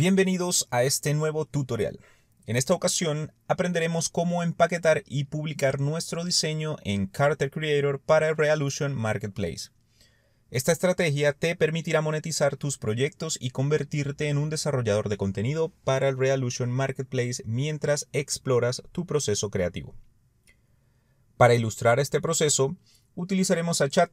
Bienvenidos a este nuevo tutorial. En esta ocasión aprenderemos cómo empaquetar y publicar nuestro diseño en Carter Creator para el Realusion Marketplace. Esta estrategia te permitirá monetizar tus proyectos y convertirte en un desarrollador de contenido para el Realution Marketplace mientras exploras tu proceso creativo. Para ilustrar este proceso, utilizaremos a Chat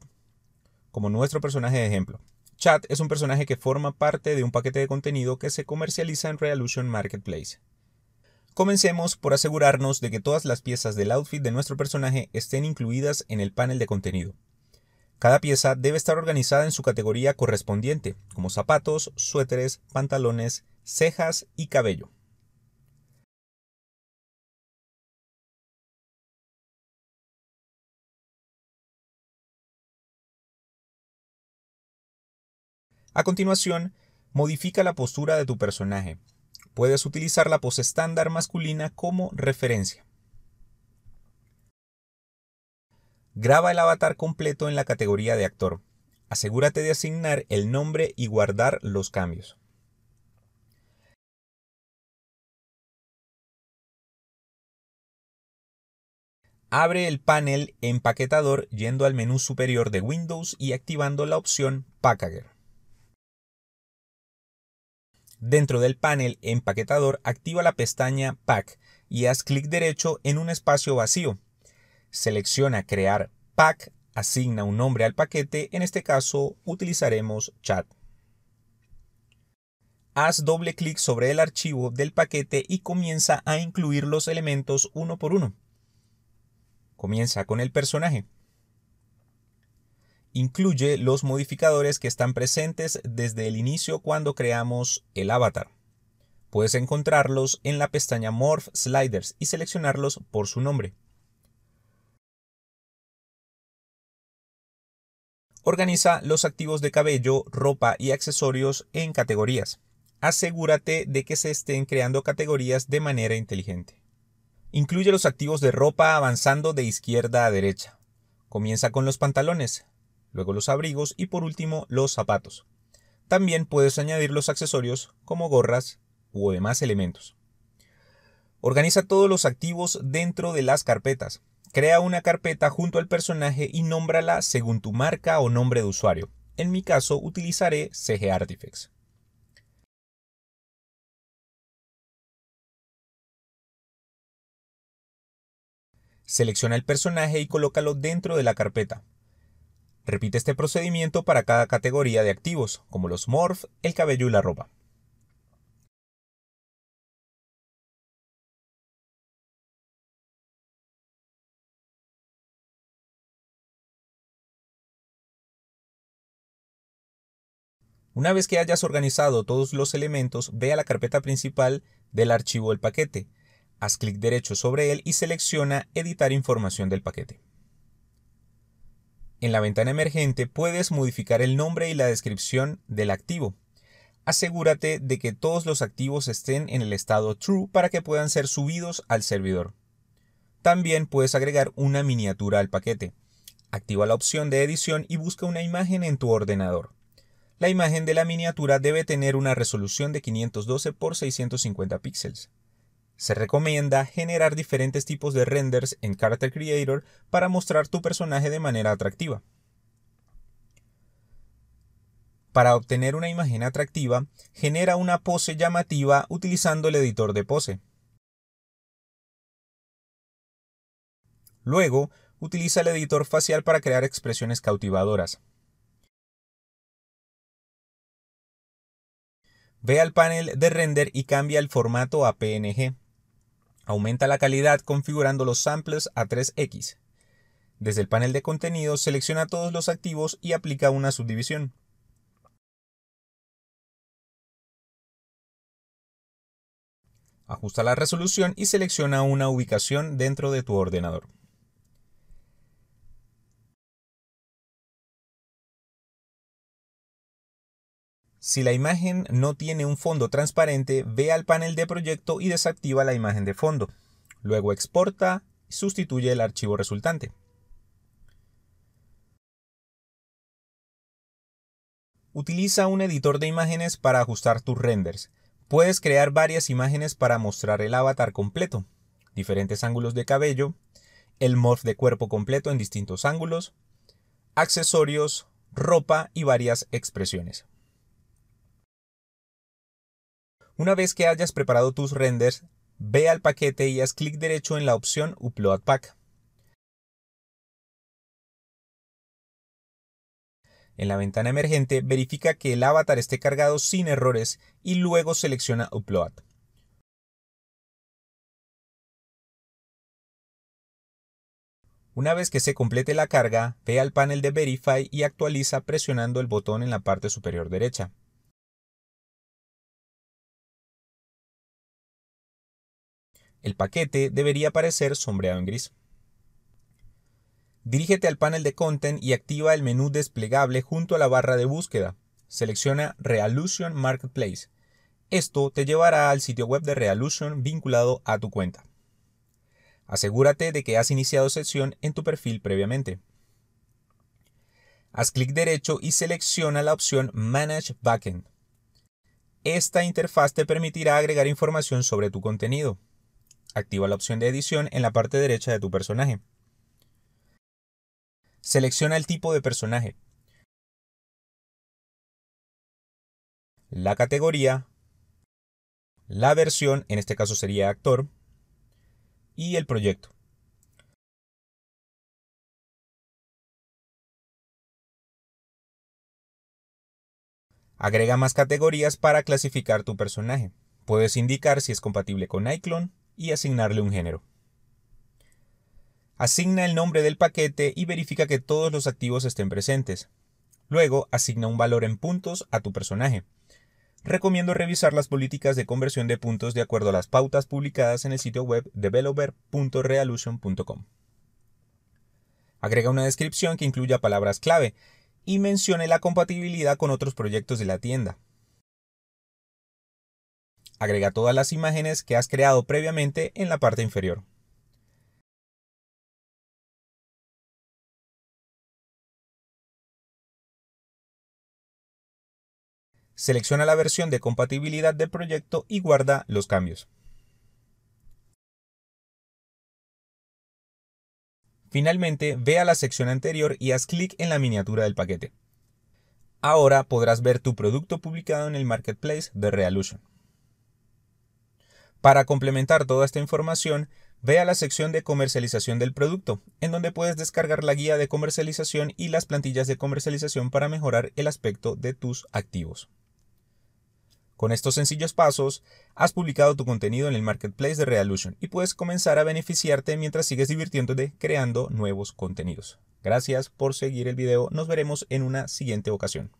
como nuestro personaje de ejemplo. Chat es un personaje que forma parte de un paquete de contenido que se comercializa en Revolution Marketplace. Comencemos por asegurarnos de que todas las piezas del outfit de nuestro personaje estén incluidas en el panel de contenido. Cada pieza debe estar organizada en su categoría correspondiente, como zapatos, suéteres, pantalones, cejas y cabello. A continuación, modifica la postura de tu personaje. Puedes utilizar la pose estándar masculina como referencia. Graba el avatar completo en la categoría de actor. Asegúrate de asignar el nombre y guardar los cambios. Abre el panel empaquetador yendo al menú superior de Windows y activando la opción Packager. Dentro del panel empaquetador, activa la pestaña Pack y haz clic derecho en un espacio vacío. Selecciona Crear Pack, asigna un nombre al paquete, en este caso utilizaremos chat. Haz doble clic sobre el archivo del paquete y comienza a incluir los elementos uno por uno. Comienza con el personaje incluye los modificadores que están presentes desde el inicio cuando creamos el avatar. Puedes encontrarlos en la pestaña Morph Sliders y seleccionarlos por su nombre. Organiza los activos de cabello, ropa y accesorios en categorías. Asegúrate de que se estén creando categorías de manera inteligente. Incluye los activos de ropa avanzando de izquierda a derecha. Comienza con los pantalones luego los abrigos y por último los zapatos. También puedes añadir los accesorios como gorras u demás elementos. Organiza todos los activos dentro de las carpetas. Crea una carpeta junto al personaje y nómbrala según tu marca o nombre de usuario. En mi caso utilizaré CG Artifacts. Selecciona el personaje y colócalo dentro de la carpeta. Repite este procedimiento para cada categoría de activos, como los morph, el cabello y la ropa. Una vez que hayas organizado todos los elementos, ve a la carpeta principal del archivo del paquete. Haz clic derecho sobre él y selecciona Editar información del paquete. En la ventana emergente puedes modificar el nombre y la descripción del activo. Asegúrate de que todos los activos estén en el estado true para que puedan ser subidos al servidor. También puedes agregar una miniatura al paquete. Activa la opción de edición y busca una imagen en tu ordenador. La imagen de la miniatura debe tener una resolución de 512 x 650 píxeles. Se recomienda generar diferentes tipos de renders en Character Creator para mostrar tu personaje de manera atractiva. Para obtener una imagen atractiva, genera una pose llamativa utilizando el editor de pose. Luego, utiliza el editor facial para crear expresiones cautivadoras. Ve al panel de render y cambia el formato a PNG. Aumenta la calidad configurando los samples a 3x. Desde el panel de contenidos selecciona todos los activos y aplica una subdivisión. Ajusta la resolución y selecciona una ubicación dentro de tu ordenador. Si la imagen no tiene un fondo transparente, ve al panel de proyecto y desactiva la imagen de fondo. Luego exporta y sustituye el archivo resultante. Utiliza un editor de imágenes para ajustar tus renders. Puedes crear varias imágenes para mostrar el avatar completo, diferentes ángulos de cabello, el morph de cuerpo completo en distintos ángulos, accesorios, ropa y varias expresiones. Una vez que hayas preparado tus renders, ve al paquete y haz clic derecho en la opción Upload Pack. En la ventana emergente, verifica que el avatar esté cargado sin errores y luego selecciona Upload. Una vez que se complete la carga, ve al panel de Verify y actualiza presionando el botón en la parte superior derecha. El paquete debería aparecer sombreado en gris. Dirígete al panel de Content y activa el menú desplegable junto a la barra de búsqueda. Selecciona Realution Marketplace. Esto te llevará al sitio web de Realution vinculado a tu cuenta. Asegúrate de que has iniciado sesión en tu perfil previamente. Haz clic derecho y selecciona la opción Manage Backend. Esta interfaz te permitirá agregar información sobre tu contenido activa la opción de edición en la parte derecha de tu personaje. Selecciona el tipo de personaje, la categoría, la versión, en este caso sería actor, y el proyecto. Agrega más categorías para clasificar tu personaje. Puedes indicar si es compatible con iClone y asignarle un género. Asigna el nombre del paquete y verifica que todos los activos estén presentes. Luego, asigna un valor en puntos a tu personaje. Recomiendo revisar las políticas de conversión de puntos de acuerdo a las pautas publicadas en el sitio web developer.realusion.com. Agrega una descripción que incluya palabras clave y mencione la compatibilidad con otros proyectos de la tienda. Agrega todas las imágenes que has creado previamente en la parte inferior. Selecciona la versión de compatibilidad del proyecto y guarda los cambios. Finalmente, ve a la sección anterior y haz clic en la miniatura del paquete. Ahora podrás ver tu producto publicado en el marketplace de Realution. Para complementar toda esta información, ve a la sección de comercialización del producto, en donde puedes descargar la guía de comercialización y las plantillas de comercialización para mejorar el aspecto de tus activos. Con estos sencillos pasos, has publicado tu contenido en el marketplace de Realution y puedes comenzar a beneficiarte mientras sigues divirtiéndote creando nuevos contenidos. Gracias por seguir el video, nos veremos en una siguiente ocasión.